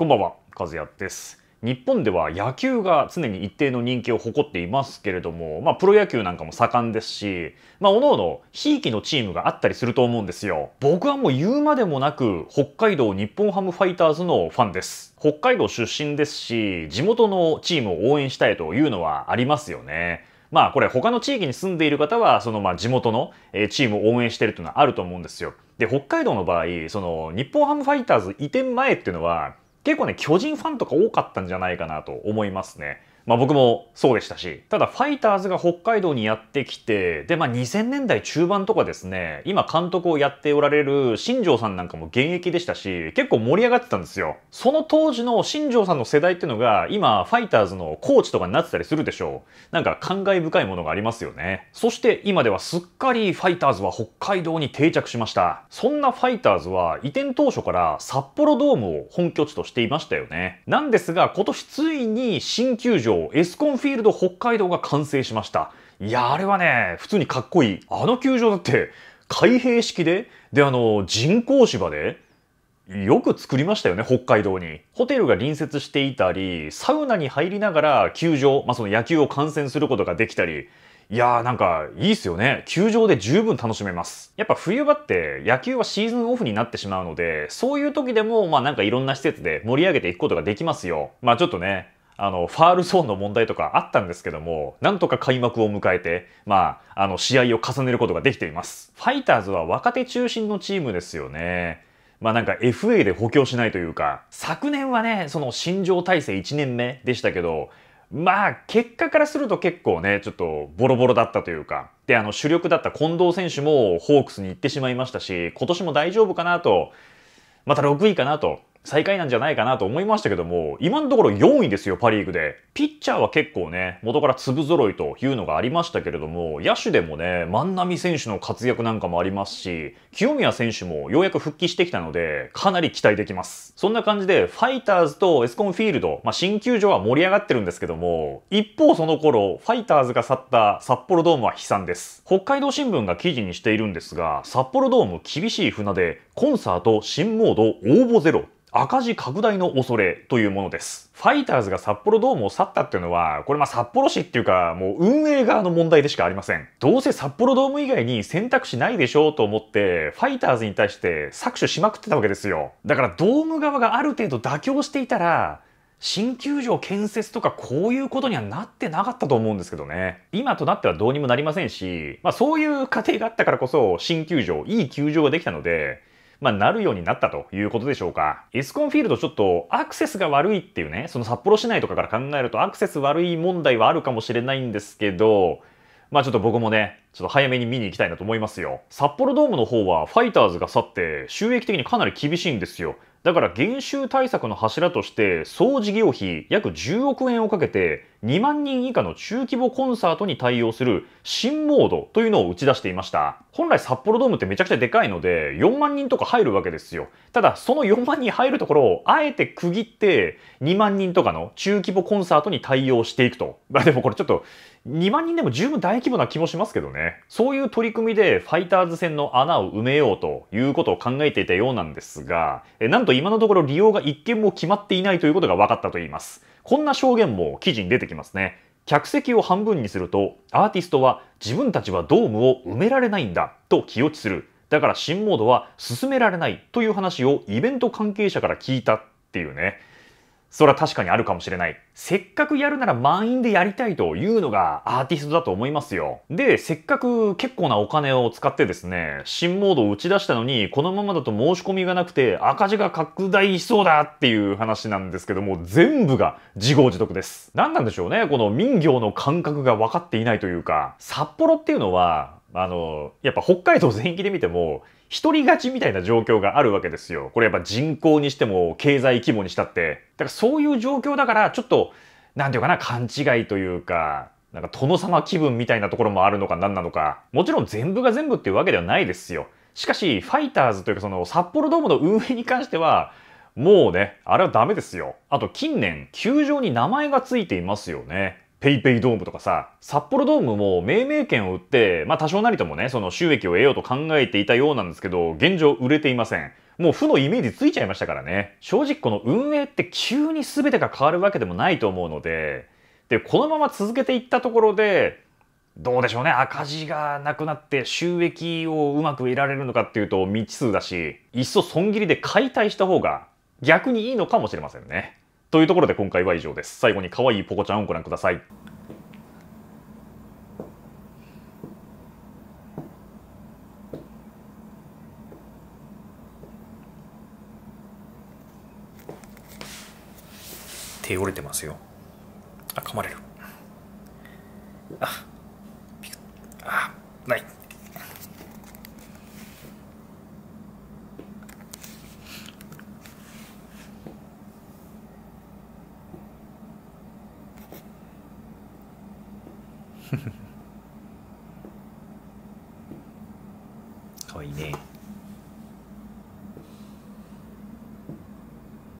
こんばんは、和也です。日本では野球が常に一定の人気を誇っていますけれども、まあ、プロ野球なんかも盛んですし、まあ、おのおの、ひいきのチームがあったりすると思うんですよ。僕はもう言うまでもなく、北海道日本ハムファイターズのファンです。北海道出身ですし、地元のチームを応援したいというのはありますよね。まあこれ他の地域に住んでいる方はそのまあ地元のチームを応援してるというのはあると思うんですよ。で北海道の場合その日本ハムファイターズ移転前っていうのは結構ね巨人ファンとか多かったんじゃないかなと思いますね。まあ、僕もそうでしたし、ただファイターズが北海道にやってきて、で、まあ、2000年代中盤とかですね、今監督をやっておられる新庄さんなんかも現役でしたし、結構盛り上がってたんですよ。その当時の新庄さんの世代っていうのが、今、ファイターズのコーチとかになってたりするでしょう。なんか感慨深いものがありますよね。そして今ではすっかりファイターズは北海道に定着しました。そんなファイターズは移転当初から札幌ドームを本拠地としていましたよね。なんですが、今年ついに新球場場、エスコンフィールド北海道が完成しました。いや、あれはね、普通にかっこいい。あの球場だって、開閉式で、で、あの、人工芝で、よく作りましたよね、北海道に。ホテルが隣接していたり、サウナに入りながら球場、まあ、その野球を観戦することができたり、いやーなんかいいっすよね。球場で十分楽しめます。やっぱ冬場って野球はシーズンオフになってしまうので、そういう時でもまあなんかいろんな施設で盛り上げていくことができますよ。まあちょっとね、あの、ファールゾーンの問題とかあったんですけども、なんとか開幕を迎えて、まあ、あの、試合を重ねることができています。ファイターズは若手中心のチームですよね。まあなんか FA で補強しないというか、昨年はね、その新庄体制1年目でしたけど、まあ結果からすると結構ね、ちょっとボロボロだったというか、で、あの主力だった近藤選手もホークスに行ってしまいましたし、今年も大丈夫かなと、また6位かなと最下位なんじゃないかなと思いましたけども、今のところ4位ですよ、パリーグで。ピッチャーは結構ね、元から粒揃いというのがありましたけれども、野手でもね、万波選手の活躍なんかもありますし、清宮選手もようやく復帰してきたので、かなり期待できます。そんな感じで、ファイターズとエスコンフィールド、まあ、新球場は盛り上がってるんですけども、一方その頃、ファイターズが去った札幌ドームは悲惨です。北海道新聞が記事にしているんですが、札幌ドーム厳しい船で、コンサート新モード応募ゼロ赤字拡大の恐れというものです。ファイターズが札幌ドームを去ったっていうのは、これまあ札幌市っていうか、もう運営側の問題でしかありません。どうせ札幌ドーム以外に選択肢ないでしょうと思って、ファイターズに対して搾取しまくってたわけですよ。だからドーム側がある程度妥協していたら、新球場建設とかこういうことにはなってなかったと思うんですけどね。今となってはどうにもなりませんし、まあそういう過程があったからこそ新球場、いい球場ができたので、まあ、なるようになったということでしょうか。エスコンフィールドちょっとアクセスが悪いっていうね、その札幌市内とかから考えるとアクセス悪い問題はあるかもしれないんですけど、まあちょっと僕もね、ちょっと早めに見に行きたいなと思いますよ。札幌ドームの方はファイターズが去って収益的にかなり厳しいんですよ。だから減収対策の柱として総事業費約10億円をかけて2万人以下の中規模コンサートに対応する新モードというのを打ち出していました本来札幌ドームってめちゃくちゃでかいので4万人とか入るわけですよただその4万人入るところをあえて区切って2万人とかの中規模コンサートに対応していくとまあでもこれちょっと2万人でも十分大規模な気もしますけどねそういう取り組みでファイターズ戦の穴を埋めようということを考えていたようなんですがえなんとと今のところ利用が1件も決まっていないということが分かったといいます。こんな証言も記事に出てきますね。客席を半分にすると、アーティストは自分たちはドームを埋められないんだと気落ちする。だから新モードは進められないという話をイベント関係者から聞いたっていうね。それは確かにあるかもしれない。せっかくやるなら満員でやりたいというのがアーティストだと思いますよ。で、せっかく結構なお金を使ってですね、新モードを打ち出したのに、このままだと申し込みがなくて赤字が拡大しそうだっていう話なんですけども、全部が自業自得です。何なんでしょうね、この民業の感覚が分かっていないというか、札幌っていうのは、あの、やっぱ北海道全域で見ても、一人勝ちみたいな状況があるわけですよ。これやっぱ人口にしても、経済規模にしたって。だからそういう状況だから、ちょっと、なんていうかな、勘違いというか、なんか殿様気分みたいなところもあるのか何なのか。もちろん全部が全部っていうわけではないですよ。しかし、ファイターズというかその札幌ドームの運営に関しては、もうね、あれはダメですよ。あと近年、球場に名前がついていますよね。ペイペイドームとかさ、札幌ドームも命名権を売って、まあ多少なりともね、その収益を得ようと考えていたようなんですけど、現状売れていません。もう負のイメージついちゃいましたからね。正直この運営って急に全てが変わるわけでもないと思うので、で、このまま続けていったところで、どうでしょうね赤字がなくなって収益をうまく得られるのかっていうと未知数だしいっそ損切りで解体した方が逆にいいのかもしれませんね。というところで今回は以上です。最後に可愛いポコちゃんをご覧ください。手折れてますよ。あ、噛まれる。あ、ピクあ、ない。かわいいね